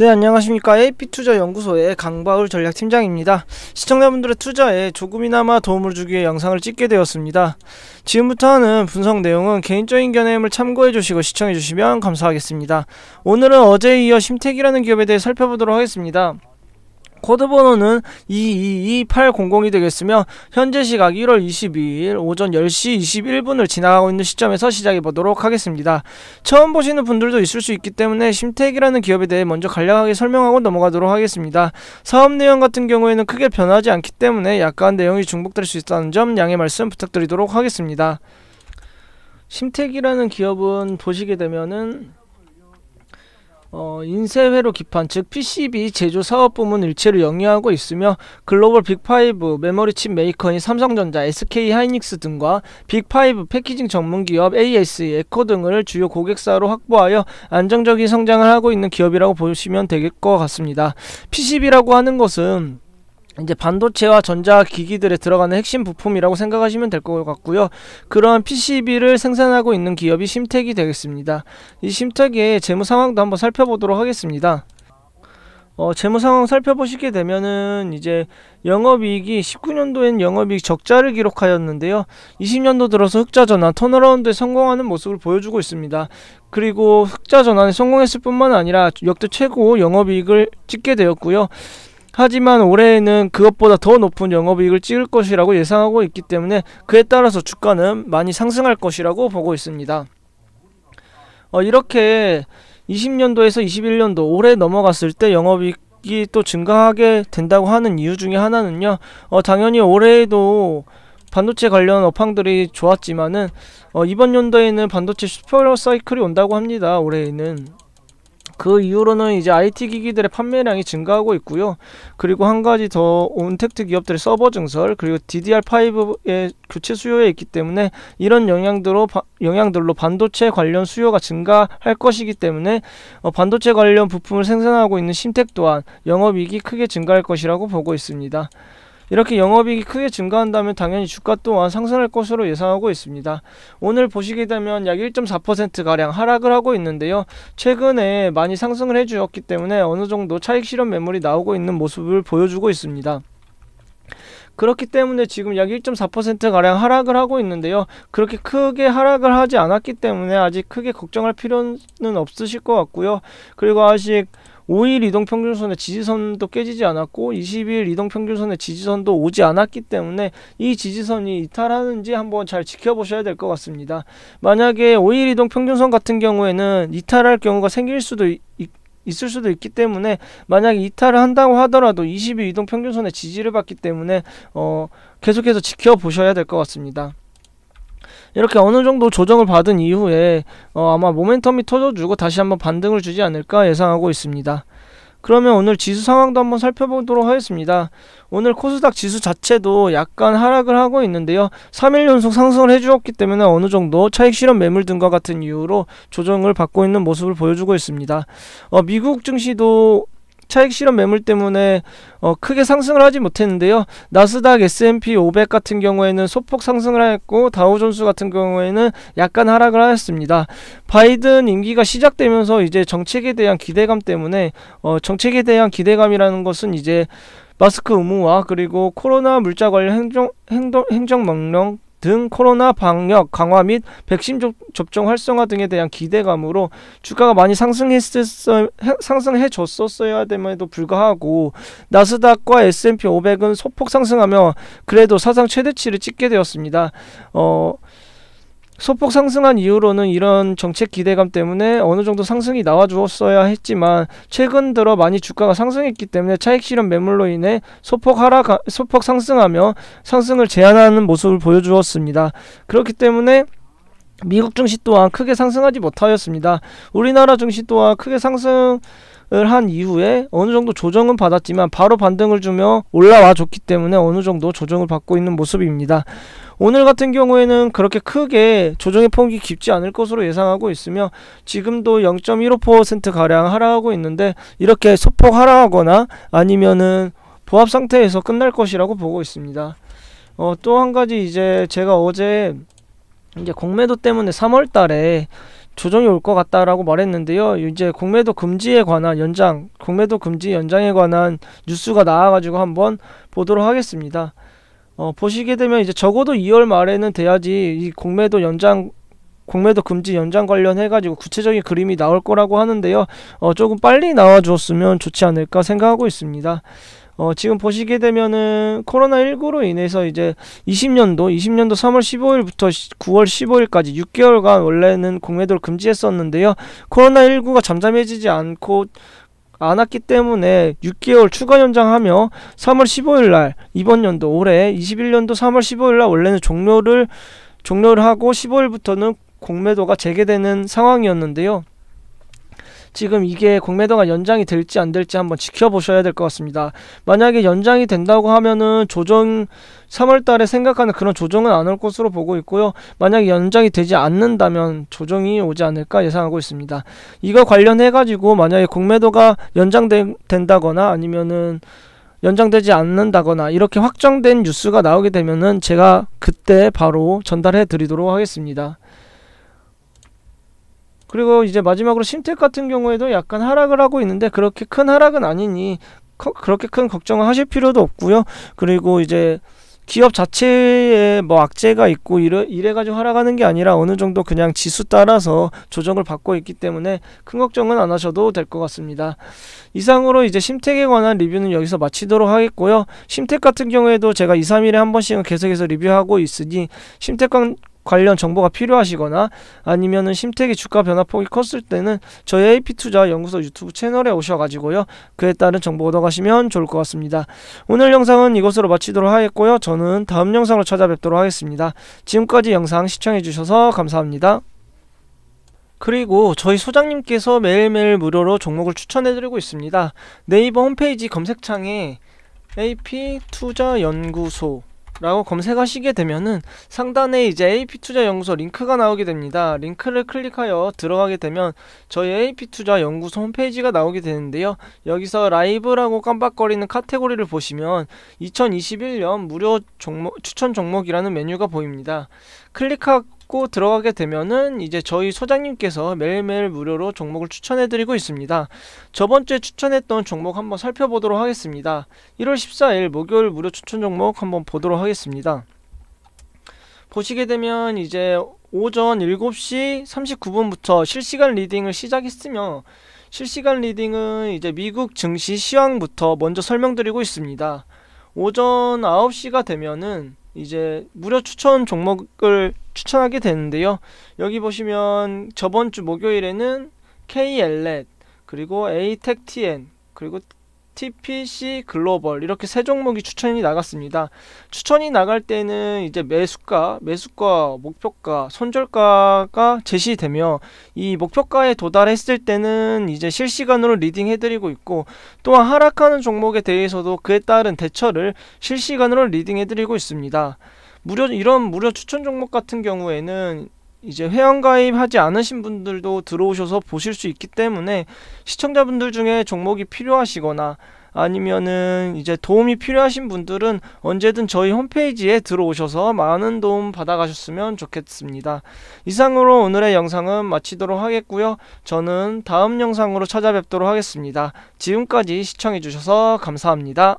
네, 안녕하십니까. AP투자연구소의 강바울 전략팀장입니다. 시청자분들의 투자에 조금이나마 도움을 주기 위해 영상을 찍게 되었습니다. 지금부터 하는 분석 내용은 개인적인 견해임을 참고해 주시고 시청해 주시면 감사하겠습니다. 오늘은 어제에 이어 심택이라는 기업에 대해 살펴보도록 하겠습니다. 코드 번호는 222800이 되겠으며 현재 시각 1월 22일 오전 10시 21분을 지나가고 있는 시점에서 시작해 보도록 하겠습니다. 처음 보시는 분들도 있을 수 있기 때문에 심택이라는 기업에 대해 먼저 간략하게 설명하고 넘어가도록 하겠습니다. 사업 내용 같은 경우에는 크게 변하지 않기 때문에 약간 내용이 중복될 수 있다는 점 양해 말씀 부탁드리도록 하겠습니다. 심택이라는 기업은 보시게 되면은 어, 인쇄회로 기판 즉 PCB 제조 사업 부문 일체를 영위하고 있으며 글로벌 빅5 메모리 칩 메이커인 삼성전자, SK 하이닉스 등과 빅5 패키징 전문 기업 AS, 에코 등을 주요 고객사로 확보하여 안정적인 성장을 하고 있는 기업이라고 보시면 될것 같습니다. PCB라고 하는 것은 이제 반도체와 전자기기들에 들어가는 핵심 부품이라고 생각하시면 될 것 같고요. 그러한 PCB를 생산하고 있는 기업이 심택이 되겠습니다. 이 심택의 재무 상황도 한번 살펴보도록 하겠습니다. 어, 재무 상황 살펴보시게 되면은 이제 영업이익이 19년도엔 영업이익 적자를 기록하였는데요. 20년도 들어서 흑자 전환 턴어라운드에 성공하는 모습을 보여주고 있습니다. 그리고 흑자 전환에 성공했을 뿐만 아니라 역대 최고 영업이익을 찍게 되었고요. 하지만 올해에는 그것보다 더 높은 영업이익을 찍을 것이라고 예상하고 있기 때문에 그에 따라서 주가는 많이 상승할 것이라고 보고 있습니다. 어, 이렇게 20년도에서 21년도 올해 넘어갔을 때 영업이익이 또 증가하게 된다고 하는 이유 중에 하나는요. 어, 당연히 올해에도 반도체 관련 업황들이 좋았지만은 어, 이번 연도에는 반도체 슈퍼 사이클이 온다고 합니다. 올해에는 그 이후로는 이제 IT 기기들의 판매량이 증가하고 있고요. 그리고 한 가지 더 온택트 기업들의 서버 증설 그리고 DDR5의 교체 수요에 있기 때문에 이런 영향들로 바, 영향들로 반도체 관련 수요가 증가할 것이기 때문에 어, 반도체 관련 부품을 생산하고 있는 심텍 또한 영업 이익이 크게 증가할 것이라고 보고 있습니다. 이렇게 영업이익이 크게 증가한다면 당연히 주가 또한 상승할 것으로 예상하고 있습니다. 오늘 보시게 되면 약 1.4%가량 하락을 하고 있는데요. 최근에 많이 상승을 해주었기 때문에 어느 정도 차익 실현 매물이 나오고 있는 모습을 보여주고 있습니다. 그렇기 때문에 지금 약 1.4%가량 하락을 하고 있는데요. 그렇게 크게 하락을 하지 않았기 때문에 아직 크게 걱정할 필요는 없으실 것 같고요. 그리고 아직 5일 이동평균선의 지지선도 깨지지 않았고 20일 이동평균선의 지지선도 오지 않았기 때문에 이 지지선이 이탈하는지 한번 잘 지켜보셔야 될 것 같습니다. 만약에 5일 이동평균선 같은 경우에는 이탈할 경우가 생길 수도 있, 있을 수도 있기 때문에 만약에 이탈을 한다고 하더라도 20일 이동평균선의 지지를 받기 때문에 어, 계속해서 지켜보셔야 될 것 같습니다. 이렇게 어느 정도 조정을 받은 이후에 어, 아마 모멘텀이 터져주고 다시 한번 반등을 주지 않을까 예상하고 있습니다. 그러면 오늘 지수 상황도 한번 살펴보도록 하겠습니다. 오늘 코스닥 지수 자체도 약간 하락을 하고 있는데요. 3일 연속 상승을 해주었기 때문에 어느 정도 차익 실현 매물 등과 같은 이유로 조정을 받고 있는 모습을 보여주고 있습니다. 어, 미국 증시도 차익 실현 매물 때문에 어, 크게 상승을 하지 못했는데요. 나스닥 S&P 500 같은 경우에는 소폭 상승을 했고 다우존스 같은 경우에는 약간 하락을 하였습니다. 바이든 임기가 시작되면서 이제 정책에 대한 기대감 때문에 어, 정책에 대한 기대감이라는 것은 이제 마스크 의무화 그리고 코로나 물자 관련 행정 행동 행정 명령 등 코로나 방역 강화 및 백신 접종 활성화 등에 대한 기대감으로 주가가 많이 상승했었어 상승해 줬었어야 됨에도 불구하고 나스닥과 S&P 500은 소폭 상승하며 그래도 사상 최대치를 찍게 되었습니다. 어 소폭 상승한 이후로는 이런 정책 기대감 때문에 어느 정도 상승이 나와 주었어야 했지만 최근 들어 많이 주가가 상승했기 때문에 차익 실현 매물로 인해 소폭 하락 소폭 상승하며 상승을 제한하는 모습을 보여주었습니다. 그렇기 때문에 미국 증시 또한 크게 상승하지 못하였습니다. 우리나라 증시 또한 크게 상승을 한 이후에 어느 정도 조정은 받았지만 바로 반등을 주며 올라와 줬기 때문에 어느 정도 조정을 받고 있는 모습입니다. 오늘 같은 경우에는 그렇게 크게 조정의 폭이 깊지 않을 것으로 예상하고 있으며 지금도 0.15%가량 하락하고 있는데 이렇게 소폭 하락하거나 아니면은 보합 상태에서 끝날 것이라고 보고 있습니다. 어, 또 한 가지 이제 제가 어제 이제 공매도 때문에 3월 달에 조정이 올 것 같다라고 말했는데요. 이제 공매도 금지에 관한 연장, 공매도 금지 연장에 관한 뉴스가 나와가지고 한번 보도록 하겠습니다. 어, 보시게 되면 이제 적어도 2월 말에는 돼야지 이 공매도 연장 공매도 금지 연장 관련해가지고 구체적인 그림이 나올 거라고 하는데요. 어, 조금 빨리 나와주었으면 좋지 않을까 생각하고 있습니다. 어, 지금 보시게 되면은 코로나19로 인해서 이제 20년도, 20년도 3월 15일부터 9월 15일까지 6개월간 원래는 공매도를 금지했었는데요. 코로나19가 잠잠해지지 않고 않았기 때문에 6개월 추가 연장하며 3월 15일 날 이번 연도 올해 21년도 3월 15일 날 원래는 종료를 종료를 하고 15일부터는 공매도가 재개되는 상황이었는데요. 지금 이게 공매도가 연장이 될지 안 될지 한번 지켜보셔야 될 것 같습니다. 만약에 연장이 된다고 하면은 조정 3월 달에 생각하는 그런 조정은 안 올 것으로 보고 있고요. 만약에 연장이 되지 않는다면 조정이 오지 않을까 예상하고 있습니다. 이거 관련해 가지고 만약에 공매도가 연장된다거나 아니면은 연장되지 않는다거나 이렇게 확정된 뉴스가 나오게 되면은 제가 그때 바로 전달해 드리도록 하겠습니다. 그리고 이제 마지막으로 심텍 같은 경우에도 약간 하락을 하고 있는데 그렇게 큰 하락은 아니니 커, 그렇게 큰 걱정을 하실 필요도 없고요. 그리고 이제 기업 자체에 뭐 악재가 있고 이래, 이래가지고 하락하는 게 아니라 어느 정도 그냥 지수 따라서 조정을 받고 있기 때문에 큰 걱정은 안 하셔도 될 것 같습니다. 이상으로 이제 심택에 관한 리뷰는 여기서 마치도록 하겠고요. 심택 같은 경우에도 제가 2, 3일에 한 번씩은 계속해서 리뷰하고 있으니 심택 관, 관련 정보가 필요하시거나 아니면은 심택이 주가 변화폭이 컸을 때는 저희 AP투자 연구소 유튜브 채널에 오셔가지고요. 그에 따른 정보 얻어가시면 좋을 것 같습니다. 오늘 영상은 이것으로 마치도록 하겠고요. 저는 다음 영상으로 찾아뵙도록 하겠습니다. 지금까지 영상 시청해주셔서 감사합니다. 그리고 저희 소장님께서 매일매일 무료로 종목을 추천해드리고 있습니다. 네이버 홈페이지 검색창에 AP투자연구소 라고 검색하시게 되면은 상단에 이제 AP투자연구소 링크가 나오게 됩니다. 링크를 클릭하여 들어가게 되면 저희 AP투자연구소 홈페이지가 나오게 되는데요. 여기서 라이브라고 깜빡거리는 카테고리를 보시면 2021년 무료 종목, 추천 종목이라는 메뉴가 보입니다. 클릭하 고꼭 들어가게 되면은 이제 저희 소장님께서 매일매일 무료로 종목을 추천해드리고 있습니다. 저번주에 추천했던 종목 한번 살펴보도록 하겠습니다. 1월 14일 목요일 무료 추천 종목 한번 보도록 하겠습니다. 보시게 되면 이제 오전 7시 39분부터 실시간 리딩을 시작했으며 실시간 리딩은 이제 미국 증시 시황부터 먼저 설명드리고 있습니다. 오전 9시가 되면은 이제 무료 추천 종목을 추천하게 되는데요. 여기 보시면 저번 주 목요일에는 KLET 그리고 ATECTN 그리고 TPC 글로벌 이렇게 세 종목이 추천이 나갔습니다. 추천이 나갈 때는 이제 매수가, 매수가, 목표가, 손절가가 제시되며 이 목표가에 도달했을 때는 이제 실시간으로 리딩 해드리고 있고 또한 하락하는 종목에 대해서도 그에 따른 대처를 실시간으로 리딩 해드리고 있습니다. 무료 이런 무료 추천 종목 같은 경우에는 이제 회원가입하지 않으신 분들도 들어오셔서 보실 수 있기 때문에 시청자분들 중에 종목이 필요하시거나 아니면은 이제 도움이 필요하신 분들은 언제든 저희 홈페이지에 들어오셔서 많은 도움 받아가셨으면 좋겠습니다. 이상으로 오늘의 영상은 마치도록 하겠고요. 저는 다음 영상으로 찾아뵙도록 하겠습니다. 지금까지 시청해주셔서 감사합니다.